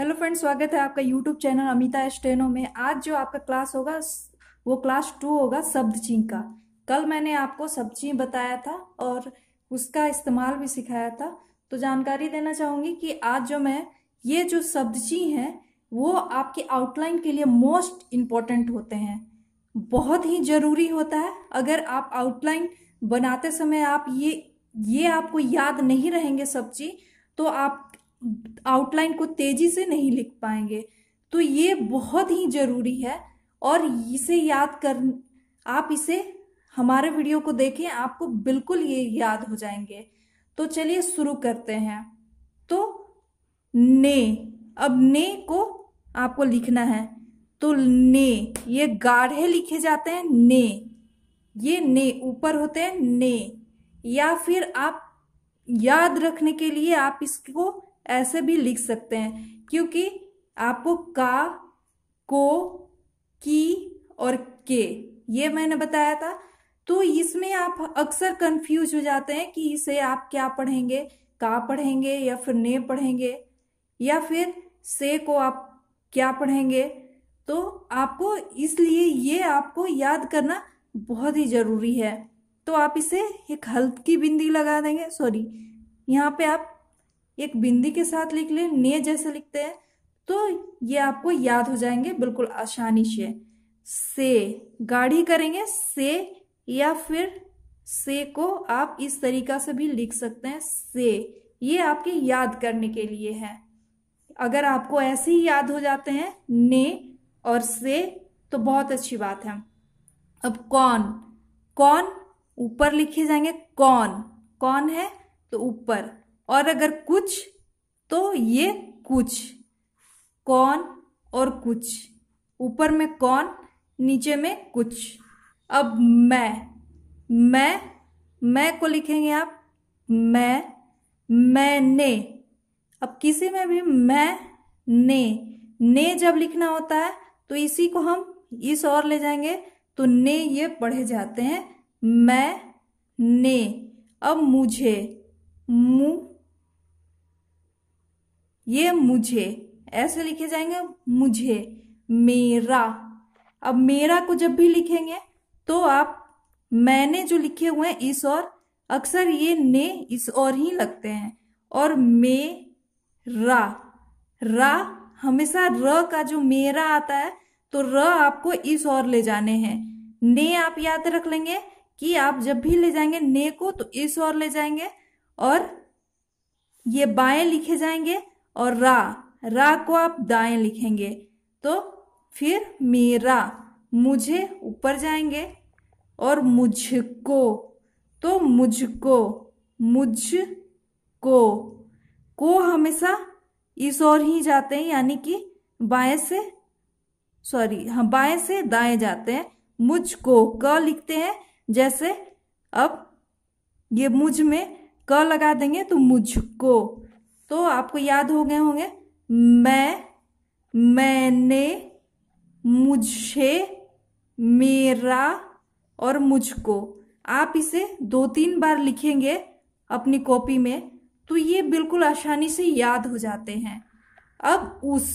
hello friends स्वागत है आपका यूट्यूब चैनल अमिता स्टेनो में आज जो आपका क्लास होगा वो क्लास टू होगा शब्द चिन्ह का कल मैंने आपको शब्द चिन्ह बताया था और उसका इस्तेमाल भी सिखाया था तो जानकारी देना चाहूँगी कि आज जो मैं ये जो शब्द चिन्ह हैं वो आपके आउटलाइन के लिए मोस्ट इम्पॉर्टेंट होते हैं बहुत ही ज़रूरी होता है अगर आप आउटलाइन बनाते समय आप ये ये आपको याद नहीं रहेंगे सब्जी तो आप आउटलाइन को तेजी से नहीं लिख पाएंगे तो ये बहुत ही ज़रूरी है और इसे याद कर आप इसे हमारे वीडियो को देखें आपको बिल्कुल ये याद हो जाएंगे तो चलिए शुरू करते हैं तो ने अब ने को आपको लिखना है तो ने ये गाढ़े लिखे जाते हैं ने ये ने ऊपर होते हैं ने या फिर आप याद रखने के लिए आप इसको ऐसे भी लिख सकते हैं क्योंकि आपको का को की और के ये मैंने बताया था तो इसमें आप अक्सर कंफ्यूज हो जाते हैं कि इसे आप क्या पढ़ेंगे का पढ़ेंगे या फिर ने पढ़ेंगे या फिर से को आप क्या पढ़ेंगे तो आपको इसलिए ये आपको याद करना बहुत ही ज़रूरी है तो आप इसे एक हल्की बिंदी लगा देंगे सॉरी यहाँ पे आप एक बिंदी के साथ लिख लें ने जैसे लिखते हैं तो ये आपको याद हो जाएंगे बिल्कुल आसानी से से गाढ़ी करेंगे से या फिर से को आप इस तरीका से भी लिख सकते हैं से ये आपके याद करने के लिए है अगर आपको ऐसे ही याद हो जाते हैं ने और से तो बहुत अच्छी बात है अब कौन कौन ऊपर लिखे जाएंगे कौन कौन है तो ऊपर और अगर कुछ तो ये कुछ कौन और कुछ ऊपर में कौन नीचे में कुछ अब मैं मैं मैं को लिखेंगे आप मैं मैंने अब किसी में भी मैं ने ने जब लिखना होता है तो इसी को हम इस और ले जाएंगे तो ने ये पढ़े जाते हैं मैं ने अब मुझे मुंह ये मुझे ऐसे लिखे जाएंगे मुझे मेरा अब मेरा को जब भी लिखेंगे तो आप मैंने जो लिखे हुए हैं इस और अक्सर ये ने इस और ही लगते हैं और मे रा रा हमेशा र का जो मेरा आता है तो र आपको इस और ले जाने हैं ने आप याद रख लेंगे कि आप जब भी ले जाएंगे ने को तो इस और ले जाएंगे और ये बाएं लिखे जाएंगे और रा रा को आप दाएं लिखेंगे तो फिर मेरा मुझे ऊपर जाएंगे और मुझको तो मुझको मुझ को को हमेशा इस ओर ही जाते हैं यानी कि बाएं से सॉरी हम हाँ, बाएं से दाएं जाते हैं मुझको क लिखते हैं जैसे अब ये मुझ में क लगा देंगे तो मुझको तो आपको याद हो गए होंगे मैं मैंने मुझे मेरा और मुझको आप इसे दो तीन बार लिखेंगे अपनी कॉपी में तो ये बिल्कुल आसानी से याद हो जाते हैं अब उस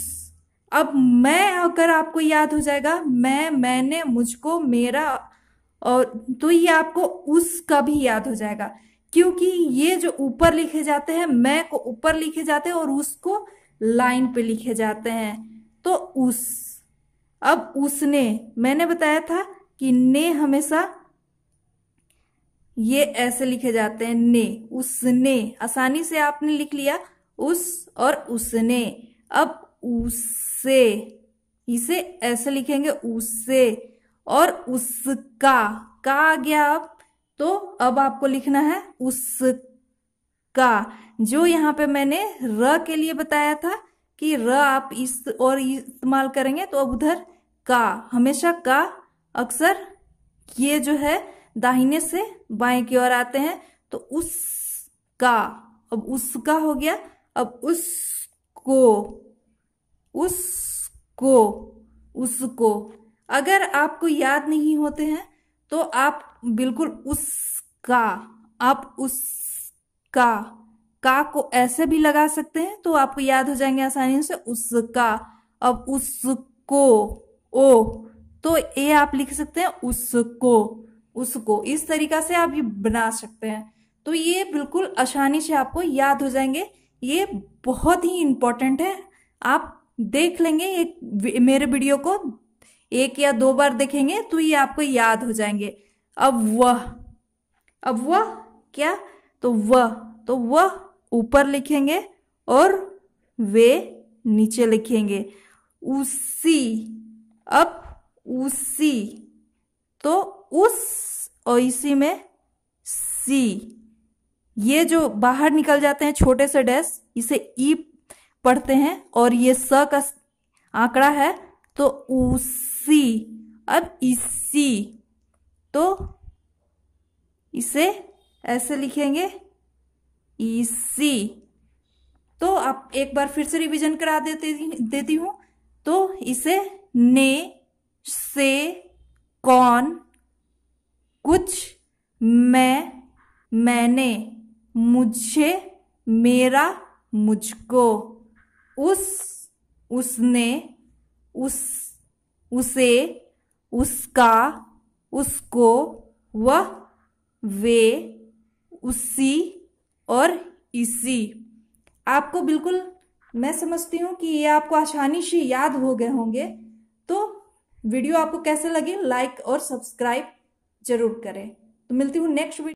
अब मैं अगर आपको याद हो जाएगा मैं मैंने मुझको मेरा और तो ये आपको उसका भी याद हो जाएगा क्योंकि ये जो ऊपर लिखे जाते हैं मैं को ऊपर लिखे जाते हैं और उसको लाइन पे लिखे जाते हैं तो उस अब उसने मैंने बताया था कि ने हमेशा ये ऐसे लिखे जाते हैं ने उसने आसानी से आपने लिख लिया उस और उसने अब उससे इसे ऐसे लिखेंगे उससे और उसका का आ गया अब तो अब आपको लिखना है उसका जो यहाँ पे मैंने र के लिए बताया था कि र आप इस और इस्तेमाल करेंगे तो अब उधर का हमेशा का अक्सर ये जो है दाहिने से बाएं की ओर आते हैं तो उस का अब उसका हो गया अब उसको उसको उसको अगर आपको याद नहीं होते हैं तो आप बिल्कुल उसका आप उसका का को ऐसे भी लगा सकते हैं तो आपको याद हो जाएंगे आसानी से उसका अब उसको ओ तो ये आप लिख सकते हैं उसको उसको इस तरीका से आप ये बना सकते हैं तो ये बिल्कुल आसानी से आपको याद हो जाएंगे ये बहुत ही इम्पोर्टेंट है आप देख लेंगे ये मेरे वीडियो को एक या दो बार देखेंगे तो ये आपको याद हो जाएंगे अब वह अब वह क्या तो वह तो वह ऊपर लिखेंगे और वे नीचे लिखेंगे उसी अब उसी तो उस और इसी में सी ये जो बाहर निकल जाते हैं छोटे से डैश इसे ई पढ़ते हैं और ये स का आंकड़ा है तो उसी अब इसी तो इसे ऐसे लिखेंगे इसी तो आप एक बार फिर से रिवीजन करा देती देती हूं तो इसे ने से कौन कुछ मैं मैंने मुझे मेरा मुझको उस उसने उस उसे उसका उसको वह वे उसी और इसी आपको बिल्कुल मैं समझती हूँ कि ये आपको आसानी से याद हो गए होंगे तो वीडियो आपको कैसे लगे लाइक और सब्सक्राइब जरूर करें तो मिलती हूँ नेक्स्ट वीडियो